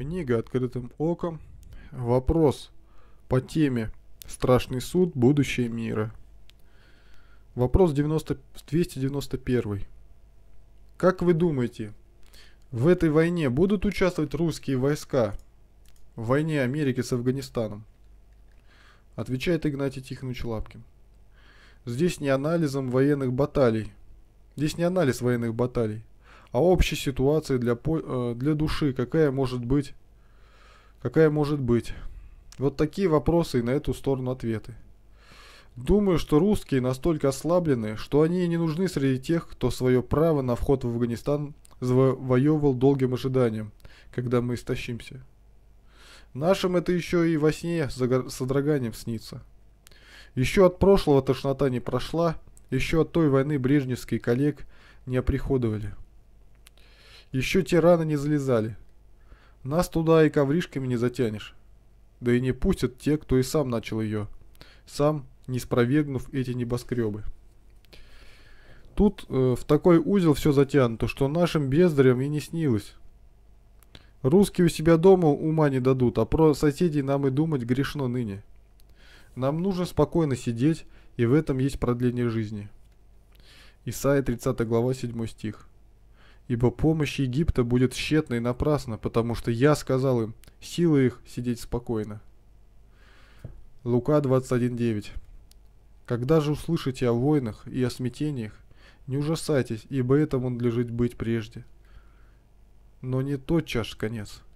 Книга «Открытым оком». Вопрос по теме «Страшный суд. Будущее мира». Вопрос 90, 291. Как вы думаете, в этой войне будут участвовать русские войска в войне Америки с Афганистаном? Отвечает Игнатий Тихонович Лапкин. Здесь не анализом военных баталий. Здесь не анализ военных баталий. А общей ситуации для, э, для души какая может быть? Какая может быть? Вот такие вопросы и на эту сторону ответы. Думаю, что русские настолько ослаблены, что они не нужны среди тех, кто свое право на вход в Афганистан завоевывал долгим ожиданием, когда мы истощимся. Нашим это еще и во сне с содроганием снится. Еще от прошлого тошнота не прошла, еще от той войны Брежневские коллег не оприходовали. Еще те раны не залезали. Нас туда и ковришками не затянешь. Да и не пустят те, кто и сам начал ее. Сам, не спровергнув эти небоскребы. Тут э, в такой узел все затянуто, что нашим бездарям и не снилось. Русские у себя дома ума не дадут, а про соседей нам и думать грешно ныне. Нам нужно спокойно сидеть, и в этом есть продление жизни. Исайя 30 глава 7 стих ибо помощь Египта будет тщетна и напрасна, потому что я сказал им, силы их сидеть спокойно. Лука 21.9 Когда же услышите о войнах и о смятениях, не ужасайтесь, ибо этому надлежит быть прежде. Но не тот чаш конец –